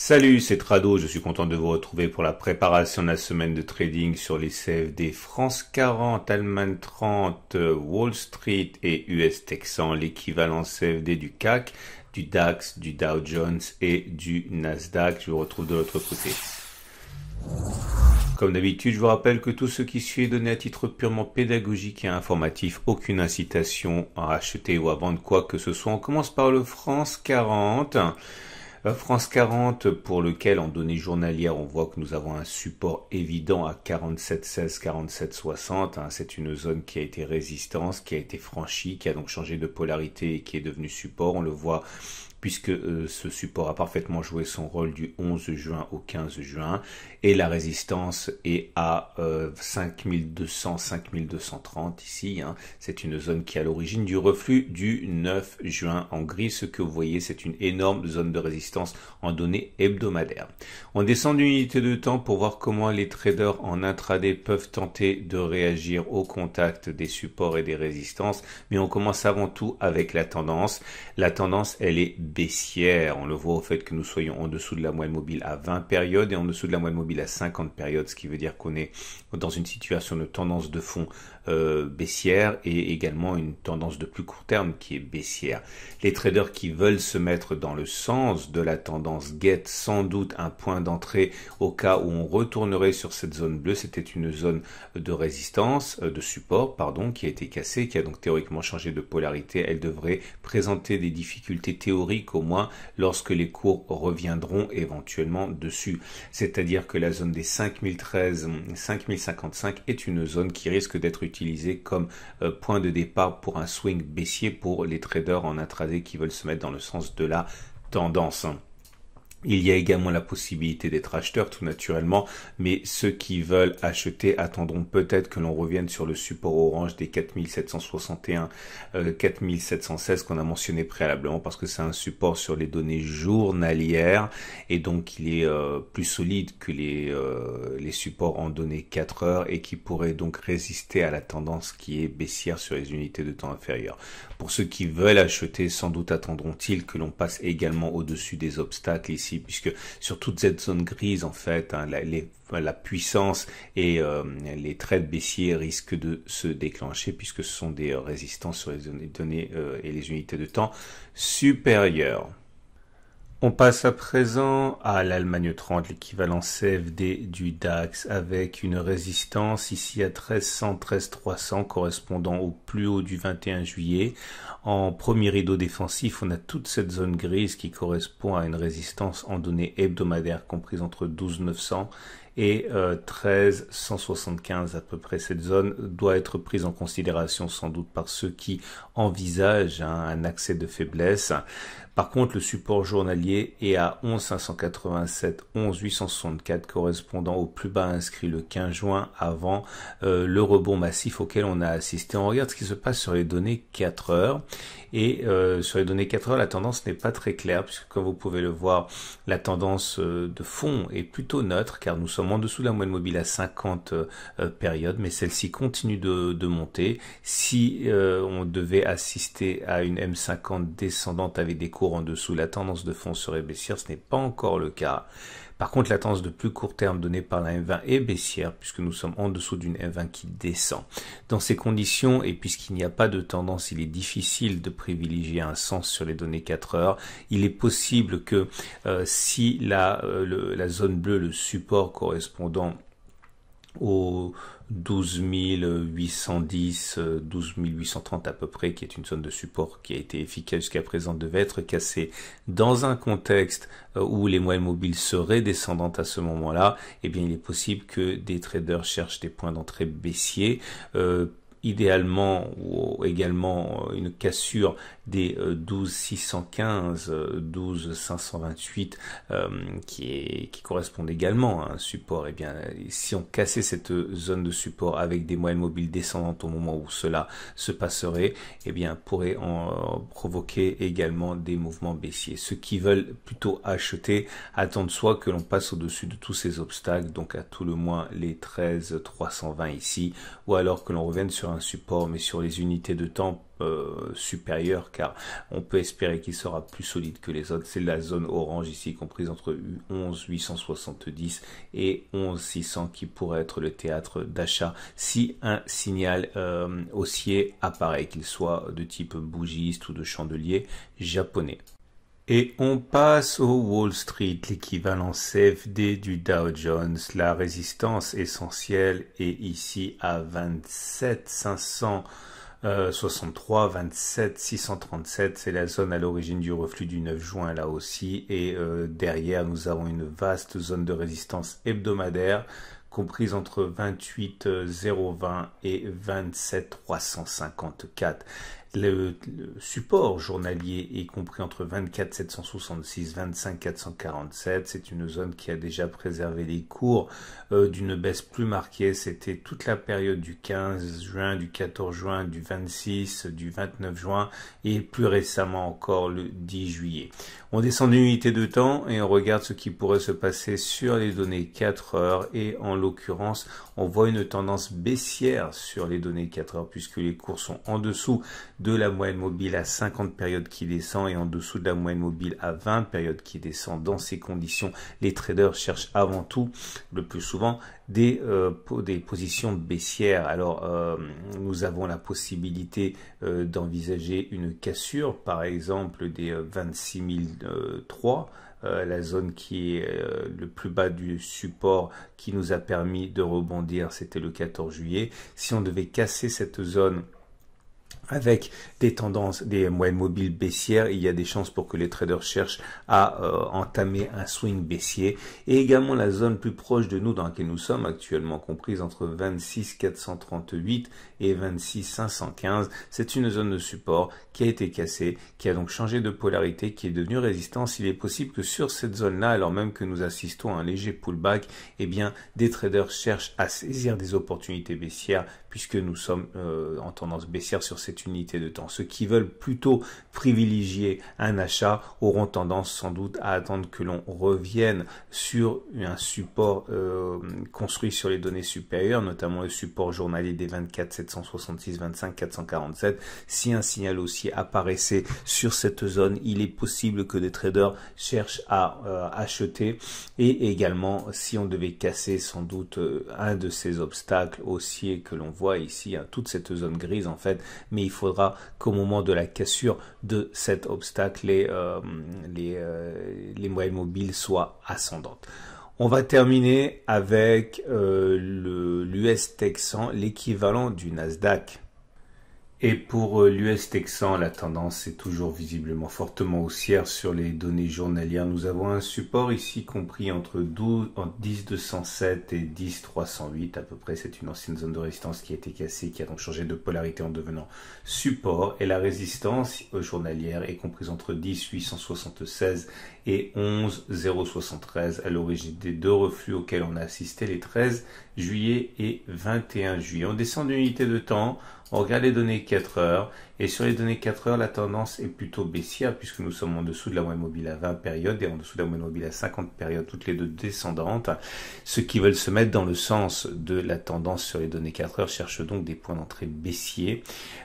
Salut, c'est Trado, je suis content de vous retrouver pour la préparation de la semaine de trading sur les CFD France 40, Allemagne 30, Wall Street et US Texan, l'équivalent CFD du CAC, du DAX, du Dow Jones et du Nasdaq. Je vous retrouve de l'autre côté. Comme d'habitude, je vous rappelle que tout ce qui suit est donné à titre purement pédagogique et informatif. Aucune incitation à acheter ou à vendre quoi que ce soit. On commence par le France 40. Euh, France 40, pour lequel en données journalières, on voit que nous avons un support évident à 47,16, 47,60. Hein. c'est une zone qui a été résistance, qui a été franchie, qui a donc changé de polarité et qui est devenue support. On le voit puisque euh, ce support a parfaitement joué son rôle du 11 juin au 15 juin, et la résistance est à 5200-5230 euh, ici, hein. c'est une zone qui est à l'origine du reflux du 9 juin en gris, ce que vous voyez c'est une énorme zone de résistance en données hebdomadaires. On descend d'une unité de temps pour voir comment les traders en intraday peuvent tenter de réagir au contact des supports et des résistances, mais on commence avant tout avec la tendance. La tendance elle est baissière. On le voit au fait que nous soyons en dessous de la moyenne mobile à 20 périodes et en dessous de la moyenne mobile à 50 périodes, ce qui veut dire qu'on est dans une situation de tendance de fond euh, baissière et également une tendance de plus court terme qui est baissière. Les traders qui veulent se mettre dans le sens de la tendance guettent sans doute un point d'entrée au cas où on retournerait sur cette zone bleue. C'était une zone de résistance, euh, de support, pardon, qui a été cassée, qui a donc théoriquement changé de polarité. Elle devrait présenter des difficultés théoriques au moins lorsque les cours reviendront éventuellement dessus. C'est-à-dire que la zone des 5013, 5055 est une zone qui risque d'être utilisée comme euh, point de départ pour un swing baissier pour les traders en intraday qui veulent se mettre dans le sens de la tendance. Il y a également la possibilité d'être acheteur tout naturellement, mais ceux qui veulent acheter attendront peut-être que l'on revienne sur le support orange des 4761, 4716 euh, qu'on a mentionné préalablement parce que c'est un support sur les données journalières et donc il est euh, plus solide que les, euh, les supports en données 4 heures et qui pourrait donc résister à la tendance qui est baissière sur les unités de temps inférieures. Pour ceux qui veulent acheter, sans doute attendront-ils que l'on passe également au-dessus des obstacles ici puisque sur toute cette zone grise, en fait, hein, la, puissance et euh, les traits baissiers risquent de se déclencher, puisque ce sont des euh, résistances sur les données euh, et les unités de temps supérieures. On passe à présent à l'Allemagne 30, l'équivalent CFD du DAX, avec une résistance ici à 1313-300 correspondant au plus haut du 21 juillet. En premier rideau défensif, on a toute cette zone grise qui correspond à une résistance en données hebdomadaires comprise entre 12900 et 1375. Euh, à peu près. Cette zone doit être prise en considération sans doute par ceux qui envisagent un accès de faiblesse. Par contre, le support journalier est à 11 587, 11 864 correspondant au plus bas inscrit le 15 juin avant euh, le rebond massif auquel on a assisté. On regarde ce qui se passe sur les données 4 heures et euh, sur les données 4 heures, la tendance n'est pas très claire puisque comme vous pouvez le voir, la tendance euh, de fond est plutôt neutre car nous sommes en dessous de la moyenne mobile à 50 périodes, mais celle-ci continue de, de, monter. Si on devait assister à une M50 descendante avec des cours en dessous, la tendance de fond serait baissière, ce n'est pas encore le cas. Par contre, la tendance de plus court terme donnée par la M20 est baissière puisque nous sommes en dessous d'une M20 qui descend. Dans ces conditions, et puisqu'il n'y a pas de tendance, il est difficile de privilégier un sens sur les données 4 heures. Il est possible que euh, si la, euh, la zone bleue, le support correspondant au 12 810, 12 830 à peu près, qui est une zone de support qui a été efficace jusqu'à présent, devait être cassée dans un contexte euh, où les moyennes mobiles seraient descendantes à ce moment-là, eh bien il est possible que des traders cherchent des points d'entrée baissiers. Euh, idéalement ou également euh, une cassure des 12 12615, 12528 euh, qui, est, qui correspondent également à un support. Et eh bien, si on cassait cette zone de support avec des moyennes mobiles descendantes au moment où cela se passerait, et eh bien, pourrait en provoquer également des mouvements baissiers. Ceux qui veulent plutôt acheter attendent soit que l'on passe au-dessus de tous ces obstacles, donc à tout le moins les 13 320 ici, ou alors que l'on revienne sur un support mais sur les unités de temps euh, supérieures car on peut espérer qu'il sera plus solide que les autres. C'est la zone orange ici comprise entre 11 870 et 11 600 qui pourrait être le théâtre d'achat si un signal euh, haussier apparaît, qu'il soit de type bougiste ou de chandelier japonais. Et on passe au Wall Street, l'équivalent CFD du Dow Jones. La résistance essentielle est ici à 27 563, 27 637. C'est la zone à l'origine du reflux du 9 juin là aussi. Et euh, derrière, nous avons une vaste zone de résistance hebdomadaire comprise entre 28 020 euh, et 27 354. Le, support journalier est compris entre 24 766 25 447. C'est une zone qui a déjà préservé les cours euh, d'une baisse plus marquée. C'était toute la période du 15 juin, du 14 juin, du 26, du 29 juin et plus récemment encore le 10 juillet. On descend d'une unité de temps et on regarde ce qui pourrait se passer sur les données 4 heures et en l'occurrence on voit une tendance baissière sur les données 4 heures puisque les cours sont en dessous de la moyenne mobile à 50 périodes qui descend et en dessous de la moyenne mobile à 20 périodes qui descend. Dans ces conditions, les traders cherchent avant tout, le plus souvent, des, euh, des positions baissières. Alors, euh, nous avons la possibilité euh, d'envisager une cassure, par exemple des 26003. Euh, la zone qui est le plus bas du support qui nous a permis de rebondir, c'était le 14 juillet. Si on devait casser cette zone avec des tendances, des moyennes mobiles baissières, il y a des chances pour que les traders cherchent à euh, entamer un swing baissier. Et également la zone plus proche de nous dans laquelle nous sommes actuellement comprise entre 26 438 et 26 515. C'est une zone de support qui a été cassée, qui a donc changé de polarité, qui est devenue résistance. Il est possible que sur cette zone-là, alors même que nous assistons à un léger pullback, eh bien, des traders cherchent à saisir des opportunités baissières puisque nous sommes euh, en tendance baissière sur cette unité de temps. Ceux qui veulent plutôt privilégier un achat auront tendance sans doute à attendre que l'on revienne sur un support euh, construit sur les données supérieures, notamment le support journalier des 24 766 25 447. Si un signal haussier apparaissait sur cette zone, il est possible que des traders cherchent à euh, acheter et également si on devait casser sans doute un de ces obstacles haussiers que l'on voit ici hein, toute cette zone grise en fait, mais il faudra qu'au moment de la cassure de cet obstacle, les, euh, euh, les, moyennes mobiles soient ascendantes. On va terminer avec euh, le l'US Texan, l'équivalent du Nasdaq. Et pour euh, l'US texan, la tendance est toujours visiblement fortement haussière sur les données journalières. Nous avons un support ici compris entre 12, 10 207 et 10 308 à peu près. C'est une ancienne zone de résistance qui a été cassée, qui a donc changé de polarité en devenant support. Et la résistance euh, journalière est comprise entre 10 876 et 11 073 à l'origine des deux reflux auxquels on a assisté les 13 juillet et 21 juillet. On descend d'une unité de temps on regarde les données 4 heures, et sur les données 4 heures, la tendance est plutôt baissière, puisque nous sommes en dessous de la moyenne mobile à 20 périodes et en dessous de la moyenne mobile à 50 périodes, toutes les deux descendantes. Ceux qui veulent se mettre dans le sens de la tendance sur les données 4 heures cherchent donc des points d'entrée baissiers,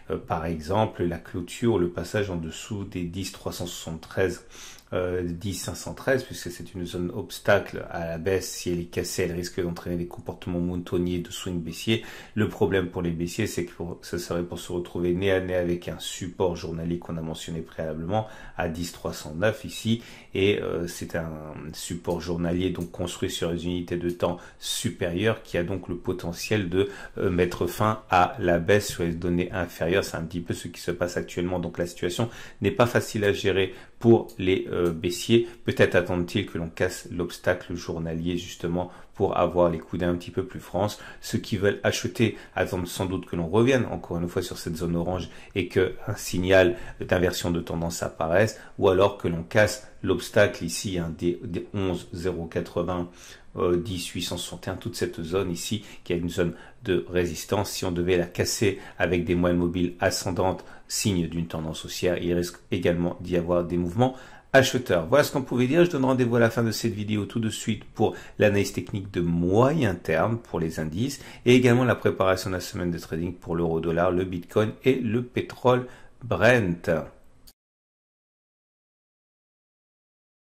euh, par exemple la clôture, le passage en dessous des 10 373 10,513, euh, 10-513, puisque c'est une zone obstacle à la baisse. Si elle est cassée, elle risque d'entraîner des comportements moutonniers de swing baissier. Le problème pour les baissiers, c'est que ce ça serait pour se retrouver nez à nez avec un support journalier qu'on a mentionné préalablement à 10-309 ici. Et euh, c'est un support journalier donc construit sur les unités de temps supérieures qui a donc le potentiel de euh, mettre fin à la baisse sur les données inférieures. C'est un petit peu ce qui se passe actuellement. Donc la situation n'est pas facile à gérer pour les euh, baissiers. Peut-être attendent-ils que l'on casse l'obstacle journalier justement pour avoir les coups d'un petit peu plus France. Ceux qui veulent acheter attendent sans doute que l'on revienne encore une fois sur cette zone orange et que un signal d'inversion de tendance apparaisse ou alors que l'on casse l'obstacle ici un des, 11,080. 1861, euh, toute cette zone ici, qui est une zone de résistance, si on devait la casser avec des moyennes mobiles ascendantes, signe d'une tendance haussière, il risque également d'y avoir des mouvements acheteurs. Voilà ce qu'on pouvait dire. Je donne rendez-vous à la fin de cette vidéo tout de suite pour l'analyse technique de moyen terme pour les indices et également la préparation de la semaine de trading pour l'euro dollar, le bitcoin et le pétrole Brent.